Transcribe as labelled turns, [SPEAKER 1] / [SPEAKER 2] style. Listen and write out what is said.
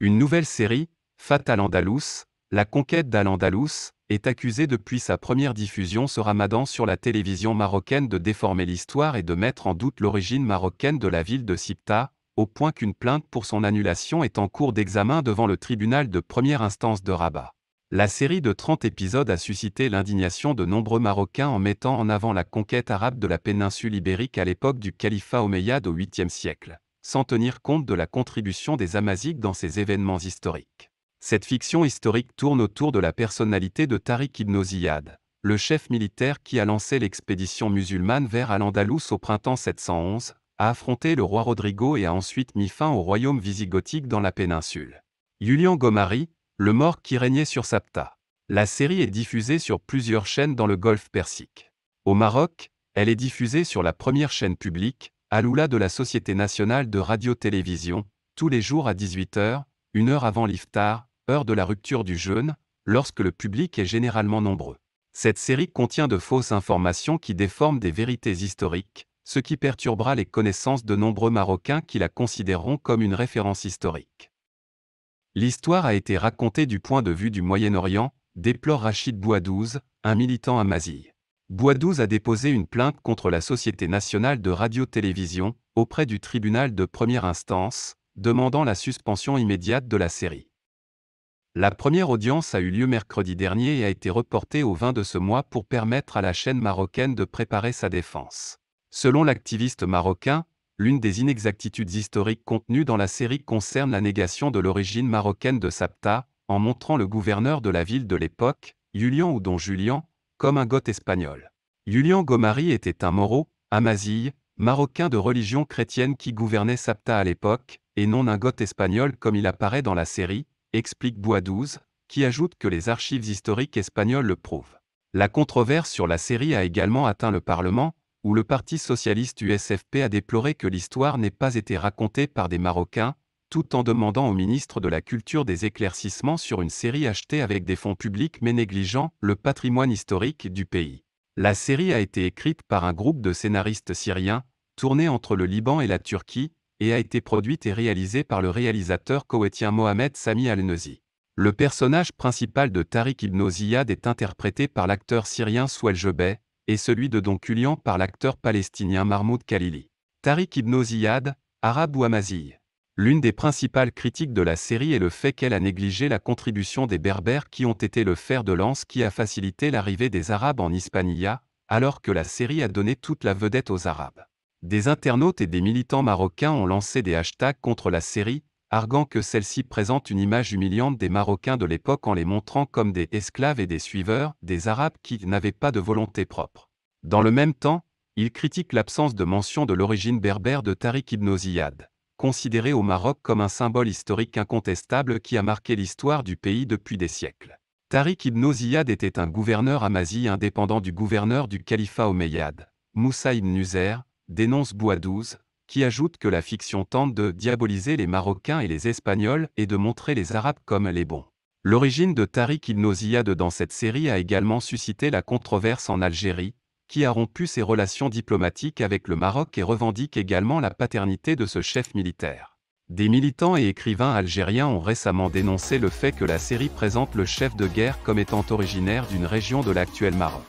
[SPEAKER 1] Une nouvelle série, Fatal al-Andalus, La conquête d'Al-Andalus, est accusée depuis sa première diffusion ce ramadan sur la télévision marocaine de déformer l'histoire et de mettre en doute l'origine marocaine de la ville de Sipta, au point qu'une plainte pour son annulation est en cours d'examen devant le tribunal de première instance de Rabat. La série de 30 épisodes a suscité l'indignation de nombreux Marocains en mettant en avant la conquête arabe de la péninsule ibérique à l'époque du califat omeyyade au 8e siècle sans tenir compte de la contribution des Amazighs dans ces événements historiques. Cette fiction historique tourne autour de la personnalité de Tariq ibn Ziyad, le chef militaire qui a lancé l'expédition musulmane vers Al-Andalus au printemps 711, a affronté le roi Rodrigo et a ensuite mis fin au royaume visigothique dans la péninsule. Julian Gomari, le mort qui régnait sur Sapta. La série est diffusée sur plusieurs chaînes dans le golfe Persique. Au Maroc, elle est diffusée sur la première chaîne publique, Aloula de la Société nationale de radio-télévision, tous les jours à 18h, une heure avant l'iftar, heure de la rupture du jeûne, lorsque le public est généralement nombreux. Cette série contient de fausses informations qui déforment des vérités historiques, ce qui perturbera les connaissances de nombreux Marocains qui la considéreront comme une référence historique. L'histoire a été racontée du point de vue du Moyen-Orient, déplore Rachid Bouadouz, un militant amazigh. Boidouze a déposé une plainte contre la Société nationale de radio-télévision auprès du tribunal de première instance, demandant la suspension immédiate de la série. La première audience a eu lieu mercredi dernier et a été reportée au 20 de ce mois pour permettre à la chaîne marocaine de préparer sa défense. Selon l'activiste marocain, l'une des inexactitudes historiques contenues dans la série concerne la négation de l'origine marocaine de Sapta, en montrant le gouverneur de la ville de l'époque, Julian ou Don Julian, comme un goth espagnol. Julian Gomari était un moro, amazille, marocain de religion chrétienne qui gouvernait Sapta à l'époque, et non un goth espagnol comme il apparaît dans la série, explique Boidouze, qui ajoute que les archives historiques espagnoles le prouvent. La controverse sur la série a également atteint le Parlement, où le Parti socialiste USFP a déploré que l'histoire n'ait pas été racontée par des Marocains, tout en demandant au ministre de la Culture des éclaircissements sur une série achetée avec des fonds publics mais négligeant le patrimoine historique du pays. La série a été écrite par un groupe de scénaristes syriens, tournée entre le Liban et la Turquie, et a été produite et réalisée par le réalisateur koweïtien Mohamed Sami Al-Nezi. Le personnage principal de Tariq Ibn Ziyad est interprété par l'acteur syrien Souel Jebet, et celui de Don Culian par l'acteur palestinien Mahmoud Khalili. Tariq Ibn Ziyad, arabe ou amazigh. L'une des principales critiques de la série est le fait qu'elle a négligé la contribution des Berbères qui ont été le fer de lance qui a facilité l'arrivée des Arabes en Hispania, alors que la série a donné toute la vedette aux Arabes. Des internautes et des militants marocains ont lancé des hashtags contre la série, arguant que celle-ci présente une image humiliante des Marocains de l'époque en les montrant comme des esclaves et des suiveurs, des Arabes qui n'avaient pas de volonté propre. Dans le même temps, ils critiquent l'absence de mention de l'origine berbère de Tariq ibn Ziyad considéré au Maroc comme un symbole historique incontestable qui a marqué l'histoire du pays depuis des siècles. Tariq ibn Ziyad était un gouverneur amazi indépendant du gouverneur du califat omeyyade, Moussa ibn Nuzer dénonce Bouadouze, qui ajoute que la fiction tente de diaboliser les Marocains et les Espagnols et de montrer les Arabes comme les bons. L'origine de Tariq ibn Ziyad dans cette série a également suscité la controverse en Algérie, qui a rompu ses relations diplomatiques avec le Maroc et revendique également la paternité de ce chef militaire. Des militants et écrivains algériens ont récemment dénoncé le fait que la série présente le chef de guerre comme étant originaire d'une région de l'actuel Maroc.